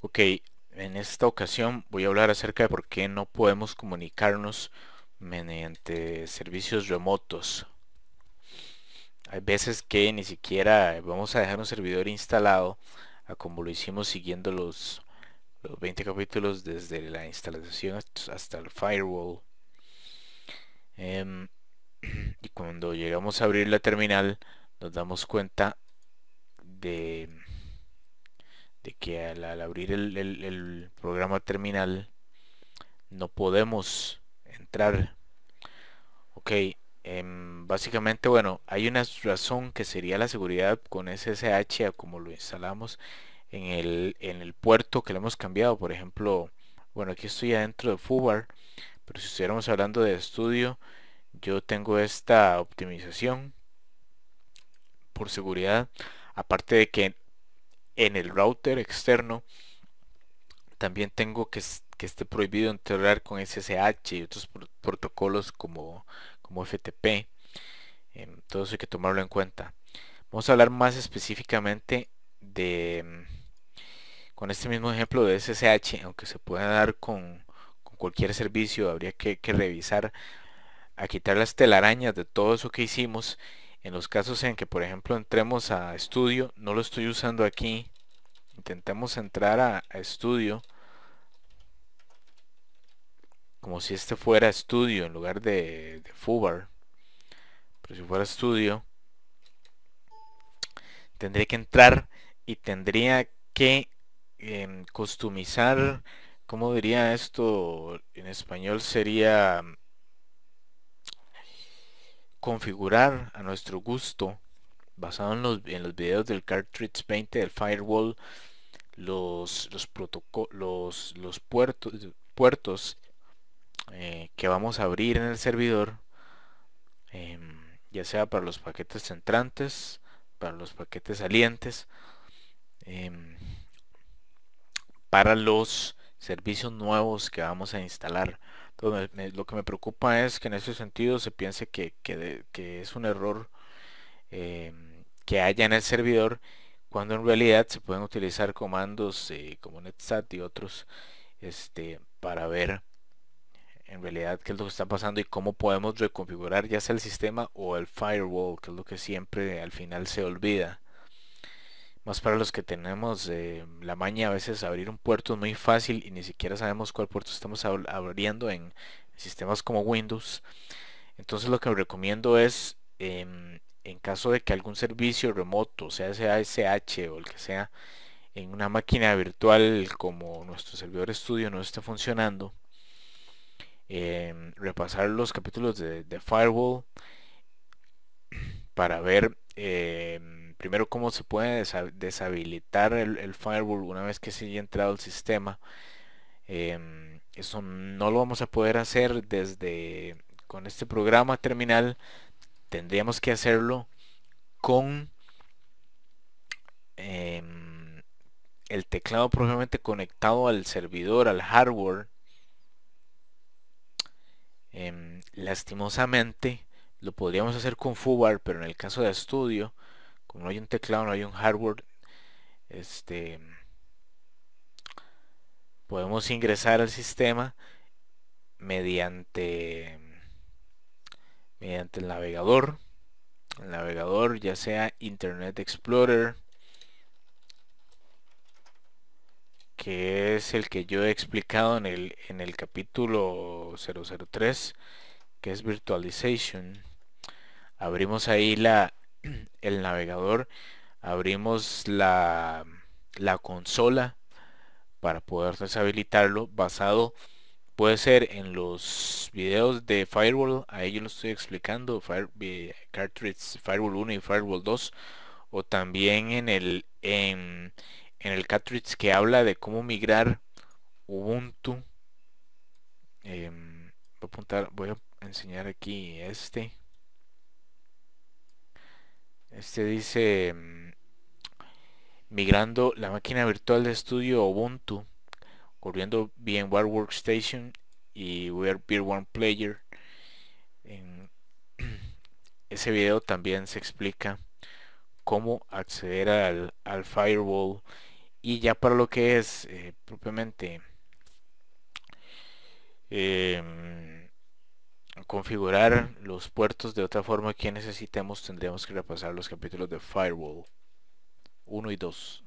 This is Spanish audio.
Ok, en esta ocasión voy a hablar acerca de por qué no podemos comunicarnos mediante servicios remotos. Hay veces que ni siquiera vamos a dejar un servidor instalado como lo hicimos siguiendo los, los 20 capítulos desde la instalación hasta el firewall. Em, y cuando llegamos a abrir la terminal nos damos cuenta de de que al, abrir el, el, programa terminal no podemos entrar. Ok, em, básicamente, bueno, hay una razón que sería la seguridad con SSH, como lo instalamos en el, en el puerto que lo hemos cambiado. Por ejemplo, bueno, aquí estoy adentro de Fubar, pero si estuviéramos hablando de estudio, yo tengo esta optimización por seguridad. Aparte de que en el router externo. También tengo que, que esté prohibido enterrar con SSH y otros protocolos como, como FTP. Entonces em, hay que tomarlo en cuenta. Vamos a hablar más específicamente de em, con este mismo ejemplo de SSH, aunque se pueda dar con, cualquier servicio, habría que, que, revisar a quitar las telarañas de todo eso que hicimos. En los casos en que, por ejemplo, entremos a estudio, no lo estoy usando aquí, Intentemos entrar a, estudio. Como si este fuera estudio en lugar de, Fubar. Pero si fuera estudio. Tendría que entrar y tendría que eh, customizar. ¿Cómo diría esto en español? Sería mm, configurar a nuestro gusto basado en los, en los videos del cartridge 20 del firewall, los, los, los, los puertos, puertos eh, que vamos a abrir en el servidor, em, ya sea para los paquetes entrantes, para los paquetes salientes, em, para los servicios nuevos que vamos a instalar. lo que me preocupa es que en ese sentido se piense que, que, es un error em, que haya en el servidor, cuando en realidad se pueden utilizar comandos eh, como netstat y otros este, para ver en realidad qué es lo que está pasando y cómo podemos reconfigurar ya sea el sistema o el firewall, que es lo que siempre al final se olvida. Más para los que tenemos eh, la maña a veces abrir un puerto es muy fácil y ni siquiera sabemos cuál puerto estamos abriendo en sistemas como Windows. Entonces lo que recomiendo es em, en caso de que algún servicio remoto, sea SSH o el que sea, en una máquina virtual como nuestro servidor estudio no esté funcionando, em, repasar los capítulos de, Firewall para ver em, primero cómo se puede deshabilitar el, Firewall una vez que se haya entrado al sistema. Em, eso no lo vamos a poder hacer desde con este programa terminal tendríamos que hacerlo con em, el teclado probablemente conectado al servidor, al hardware. Em, lastimosamente lo podríamos hacer con Fubar, pero en el caso de estudio como no hay un teclado, no hay un hardware, este, podemos ingresar al sistema mediante mediante el navegador. El navegador ya sea Internet Explorer, que es el que yo he explicado en el, en el capítulo 003, que es Virtualization. Abrimos ahí la, el navegador, abrimos la, la consola para poder deshabilitarlo basado puede ser en los videos de firewall ahí yo lo estoy explicando eh, cartridge firewall 1 y firewall 2 o también en el en, el cartridge que habla de cómo migrar ubuntu em, voy a enseñar aquí este este dice em, migrando la máquina virtual de estudio ubuntu corriendo VMware Workstation y vmware One Player. En ese video también se explica cómo acceder al, al firewall y ya para lo que es eh, propiamente em, configurar los puertos de otra forma que necesitemos tendremos que repasar los capítulos de firewall 1 y 2